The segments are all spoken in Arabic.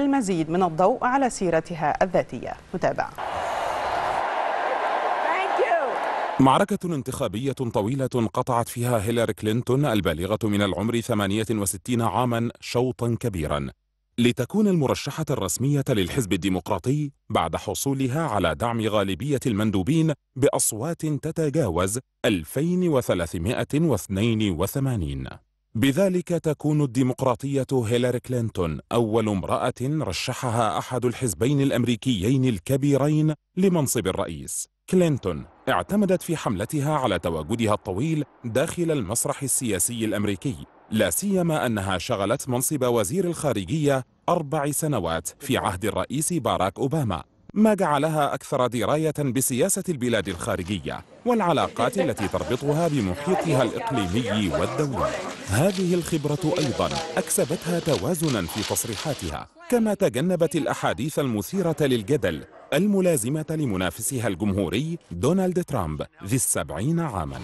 المزيد من الضوء على سيرتها الذاتية متابع معركة انتخابية طويلة قطعت فيها هيلاري كلينتون البالغة من العمر 68 عاما شوطا كبيرا لتكون المرشحة الرسمية للحزب الديمقراطي بعد حصولها على دعم غالبية المندوبين بأصوات تتجاوز 2382 بذلك تكون الديمقراطية هيلاري كلينتون أول امرأة رشحها أحد الحزبين الأمريكيين الكبيرين لمنصب الرئيس كلينتون اعتمدت في حملتها على تواجدها الطويل داخل المسرح السياسي الأمريكي لا سيما أنها شغلت منصب وزير الخارجية أربع سنوات في عهد الرئيس باراك أوباما ما جعلها أكثر دراية بسياسة البلاد الخارجية والعلاقات التي تربطها بمحيطها الإقليمي والدولي هذه الخبرة أيضا أكسبتها توازنا في تصريحاتها كما تجنبت الأحاديث المثيرة للجدل الملازمة لمنافسها الجمهوري دونالد ترامب ذي السبعين عاماً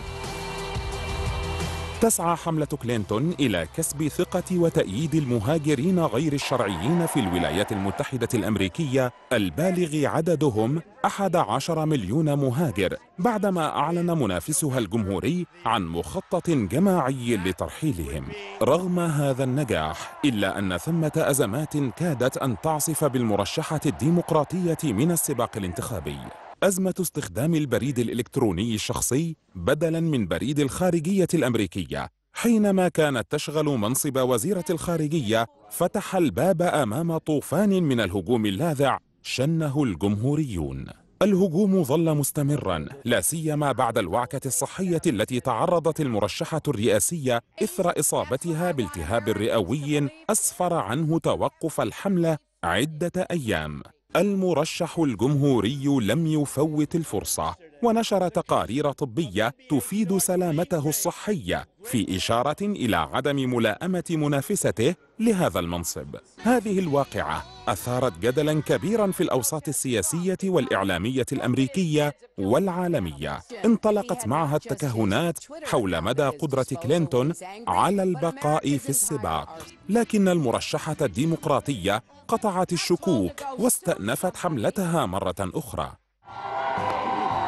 تسعى حملة كلينتون إلى كسب ثقة وتأييد المهاجرين غير الشرعيين في الولايات المتحدة الأمريكية البالغ عددهم 11 مليون مهاجر بعدما أعلن منافسها الجمهوري عن مخطط جماعي لترحيلهم رغم هذا النجاح إلا أن ثمة أزمات كادت أن تعصف بالمرشحة الديمقراطية من السباق الانتخابي أزمة استخدام البريد الإلكتروني الشخصي بدلاً من بريد الخارجية الأمريكية حينما كانت تشغل منصب وزيرة الخارجية فتح الباب أمام طوفان من الهجوم اللاذع شنه الجمهوريون الهجوم ظل مستمرا لا سيما بعد الوعكة الصحية التي تعرضت المرشحة الرئاسية إثر إصابتها بالتهاب رئوي أسفر عنه توقف الحملة عدة أيام المرشح الجمهوري لم يفوت الفرصة ونشر تقارير طبية تفيد سلامته الصحية في إشارة إلى عدم ملاءمة منافسته لهذا المنصب هذه الواقعة أثارت جدلا كبيرا في الأوساط السياسية والإعلامية الأمريكية والعالمية انطلقت معها التكهنات حول مدى قدرة كلينتون على البقاء في السباق لكن المرشحة الديمقراطية قطعت الشكوك واستأنفت حملتها مرة أخرى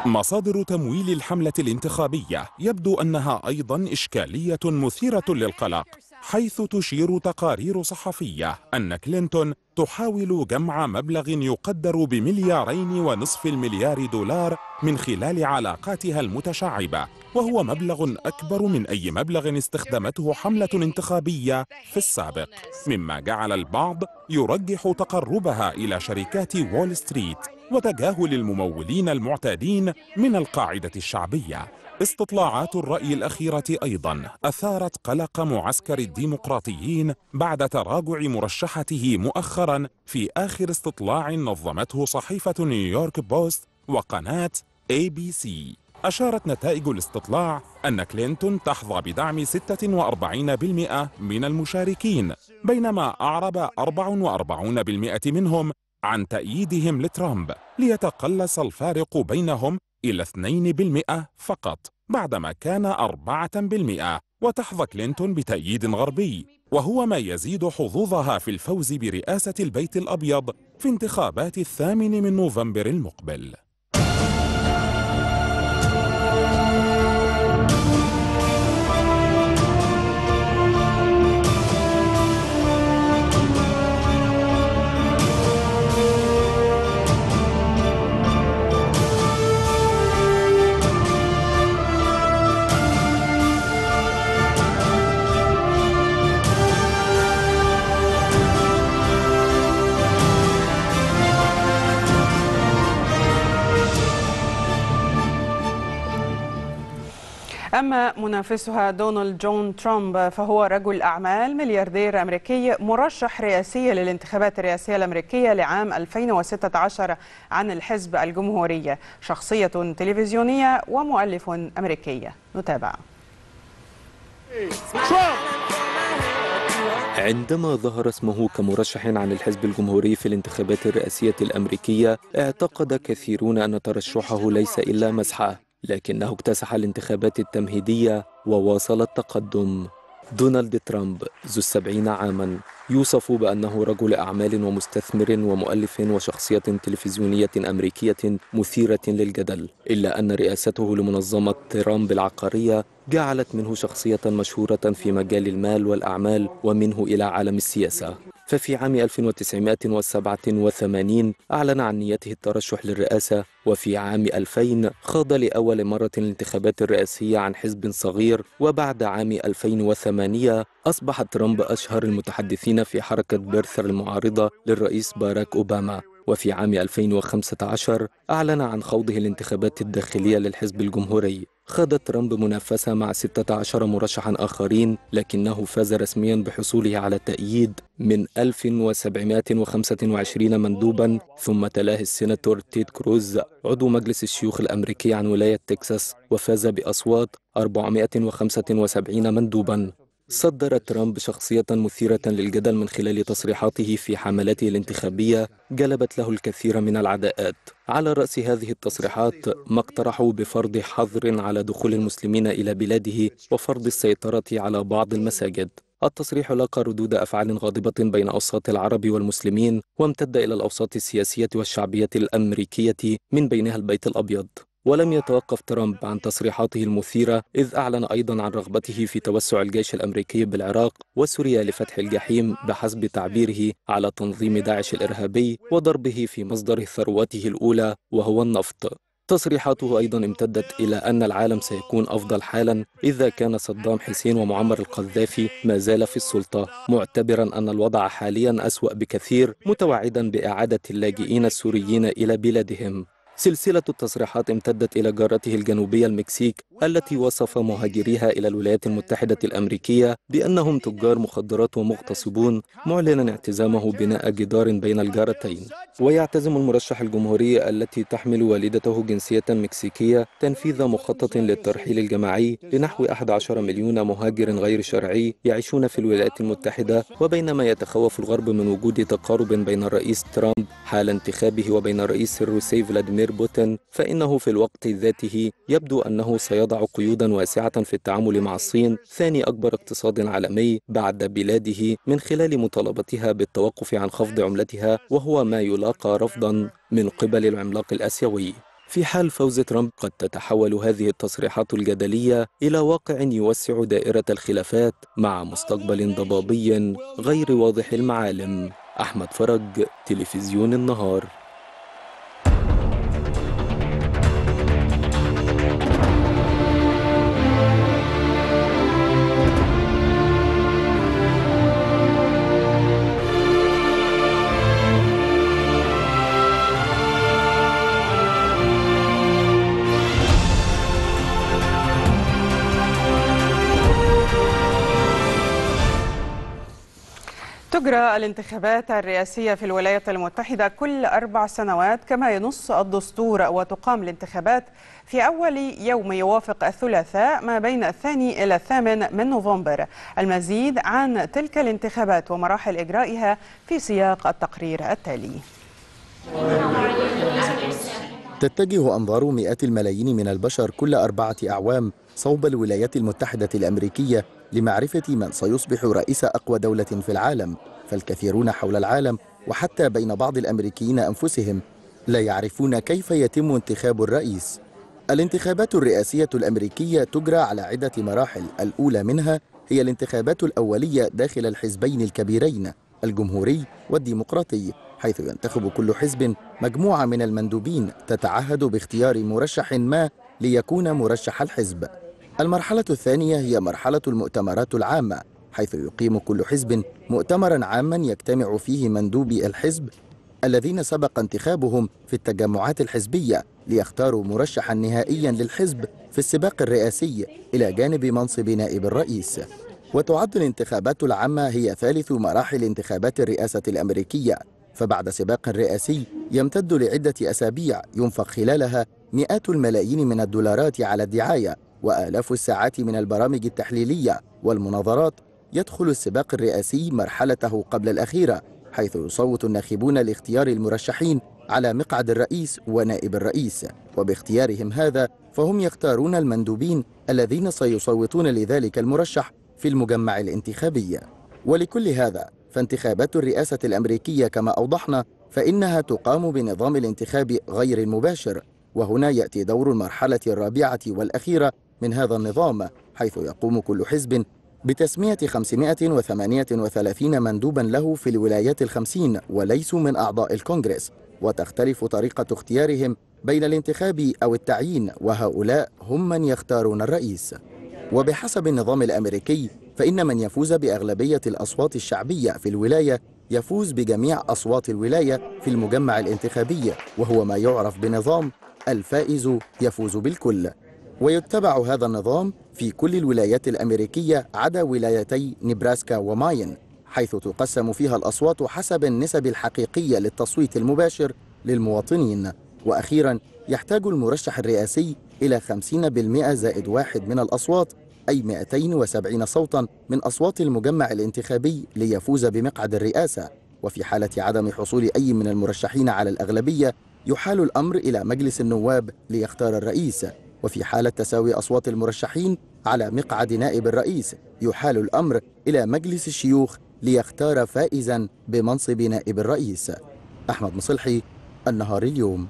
مصادر تمويل الحملة الانتخابية يبدو أنها أيضا إشكالية مثيرة للقلق حيث تشير تقارير صحفية أن كلينتون تحاول جمع مبلغ يقدر بمليارين ونصف المليار دولار من خلال علاقاتها المتشعبة وهو مبلغ أكبر من أي مبلغ استخدمته حملة انتخابية في السابق مما جعل البعض يرجح تقربها إلى شركات وول ستريت وتجاهل الممولين المعتادين من القاعدة الشعبية استطلاعات الرأي الأخيرة أيضا أثارت قلق معسكر الديمقراطيين بعد تراجع مرشحته مؤخرا في آخر استطلاع نظمته صحيفة نيويورك بوست وقناة اي بي سي أشارت نتائج الاستطلاع أن كلينتون تحظى بدعم 46% من المشاركين بينما أعرب 44% منهم عن تأييدهم لترامب ليتقلص الفارق بينهم إلى 2% فقط بعدما كان 4% وتحظى كلينتون بتأييد غربي وهو ما يزيد حظوظها في الفوز برئاسة البيت الأبيض في انتخابات الثامن من نوفمبر المقبل أما منافسها دونالد جون ترامب فهو رجل أعمال ملياردير أمريكي مرشح رئاسي للانتخابات الرئاسية الأمريكية لعام 2016 عن الحزب الجمهوري شخصية تلفزيونية ومؤلف أمريكي نتابع عندما ظهر اسمه كمرشح عن الحزب الجمهوري في الانتخابات الرئاسية الأمريكية اعتقد كثيرون أن ترشحه ليس إلا مزحة لكنه اكتسح الانتخابات التمهيدية وواصل التقدم دونالد ترامب ذو السبعين عاما يوصف بأنه رجل أعمال ومستثمر ومؤلف وشخصية تلفزيونية أمريكية مثيرة للجدل إلا أن رئاسته لمنظمة ترامب العقارية جعلت منه شخصية مشهورة في مجال المال والأعمال ومنه إلى عالم السياسة ففي عام 1987 أعلن عن نيته الترشح للرئاسة وفي عام 2000 خاض لأول مرة الانتخابات الرئاسية عن حزب صغير وبعد عام 2008 أصبح ترامب أشهر المتحدثين في حركة بيرثر المعارضة للرئيس باراك أوباما وفي عام 2015 أعلن عن خوضه الانتخابات الداخلية للحزب الجمهوري خاض ترامب منافسة مع 16 مرشحا آخرين لكنه فاز رسميا بحصوله على التأييد من 1725 مندوبا ثم تلاه السيناتور تيد كروز عضو مجلس الشيوخ الأمريكي عن ولاية تكساس وفاز بأصوات 475 مندوبا صدر ترامب شخصية مثيرة للجدل من خلال تصريحاته في حملاته الانتخابية جلبت له الكثير من العداءات على رأس هذه التصريحات ما اقترحه بفرض حظر على دخول المسلمين إلى بلاده وفرض السيطرة على بعض المساجد التصريح لاقى ردود أفعال غاضبة بين أوساط العرب والمسلمين وامتد إلى الأوساط السياسية والشعبية الأمريكية من بينها البيت الأبيض ولم يتوقف ترامب عن تصريحاته المثيرة إذ أعلن أيضا عن رغبته في توسع الجيش الأمريكي بالعراق وسوريا لفتح الجحيم بحسب تعبيره على تنظيم داعش الإرهابي وضربه في مصدر ثروته الأولى وهو النفط تصريحاته أيضا امتدت إلى أن العالم سيكون أفضل حالا إذا كان صدام حسين ومعمر القذافي ما زال في السلطة معتبرا أن الوضع حاليا أسوأ بكثير متوعدا بإعادة اللاجئين السوريين إلى بلادهم سلسلة التصريحات امتدت إلى جارته الجنوبية المكسيك التي وصف مهاجريها إلى الولايات المتحدة الأمريكية بأنهم تجار مخدرات ومغتصبون معلنا اعتزامه بناء جدار بين الجارتين ويعتزم المرشح الجمهوري التي تحمل والدته جنسية مكسيكية تنفيذ مخطط للترحيل الجماعي لنحو 11 مليون مهاجر غير شرعي يعيشون في الولايات المتحدة وبينما يتخوف الغرب من وجود تقارب بين الرئيس ترامب حال انتخابه وبين الرئيس الروسي فلاديمير فلاديمير بوتين فإنه في الوقت ذاته يبدو أنه سيضع قيودا واسعة في التعامل مع الصين ثاني أكبر اقتصاد عالمي بعد بلاده من خلال مطالبتها بالتوقف عن خفض عملتها وهو ما يلاقى رفضا من قبل العملاق الآسيوي في حال فوز ترامب قد تتحول هذه التصريحات الجدلية إلى واقع يوسع دائرة الخلافات مع مستقبل ضبابي غير واضح المعالم أحمد فرج تلفزيون النهار تجرى الانتخابات الرئاسية في الولايات المتحدة كل أربع سنوات كما ينص الدستور وتقام الانتخابات في أول يوم يوافق الثلاثاء ما بين الثاني إلى الثامن من نوفمبر المزيد عن تلك الانتخابات ومراحل إجرائها في سياق التقرير التالي تتجه أنظار مئات الملايين من البشر كل أربعة أعوام صوب الولايات المتحدة الأمريكية لمعرفة من سيصبح رئيس أقوى دولة في العالم فالكثيرون حول العالم وحتى بين بعض الأمريكيين أنفسهم لا يعرفون كيف يتم انتخاب الرئيس الانتخابات الرئاسية الأمريكية تجرى على عدة مراحل الأولى منها هي الانتخابات الأولية داخل الحزبين الكبيرين الجمهوري والديمقراطي حيث ينتخب كل حزب مجموعة من المندوبين تتعهد باختيار مرشح ما ليكون مرشح الحزب المرحلة الثانية هي مرحلة المؤتمرات العامة حيث يقيم كل حزب مؤتمرا عاما يجتمع فيه مندوبي الحزب الذين سبق انتخابهم في التجمعات الحزبية ليختاروا مرشحا نهائيا للحزب في السباق الرئاسي إلى جانب منصب نائب الرئيس وتعد الانتخابات العامة هي ثالث مراحل انتخابات الرئاسة الأمريكية فبعد سباق رئاسي يمتد لعدة أسابيع ينفق خلالها مئات الملايين من الدولارات على الدعاية وآلاف الساعات من البرامج التحليلية والمناظرات يدخل السباق الرئاسي مرحلته قبل الأخيرة حيث يصوت الناخبون لاختيار المرشحين على مقعد الرئيس ونائب الرئيس وباختيارهم هذا فهم يختارون المندوبين الذين سيصوتون لذلك المرشح في المجمع الانتخابي ولكل هذا فانتخابات الرئاسة الأمريكية كما أوضحنا فإنها تقام بنظام الانتخاب غير المباشر وهنا يأتي دور المرحلة الرابعة والأخيرة من هذا النظام حيث يقوم كل حزب بتسمية 538 مندوبا له في الولايات الخمسين وليسوا من أعضاء الكونغرس وتختلف طريقة اختيارهم بين الانتخاب أو التعيين وهؤلاء هم من يختارون الرئيس وبحسب النظام الأمريكي فإن من يفوز بأغلبية الأصوات الشعبية في الولاية يفوز بجميع أصوات الولاية في المجمع الانتخابي وهو ما يعرف بنظام الفائز يفوز بالكل ويتبع هذا النظام في كل الولايات الأمريكية عدا ولايتي نبراسكا وماين حيث تقسم فيها الأصوات حسب النسب الحقيقية للتصويت المباشر للمواطنين وأخيرا يحتاج المرشح الرئاسي إلى 50% زائد واحد من الأصوات أي 270 صوتا من أصوات المجمع الانتخابي ليفوز بمقعد الرئاسة وفي حالة عدم حصول أي من المرشحين على الأغلبية يحال الأمر إلى مجلس النواب ليختار الرئيس وفي حالة تساوي أصوات المرشحين على مقعد نائب الرئيس يحال الأمر إلى مجلس الشيوخ ليختار فائزا بمنصب نائب الرئيس أحمد مصلحي النهار اليوم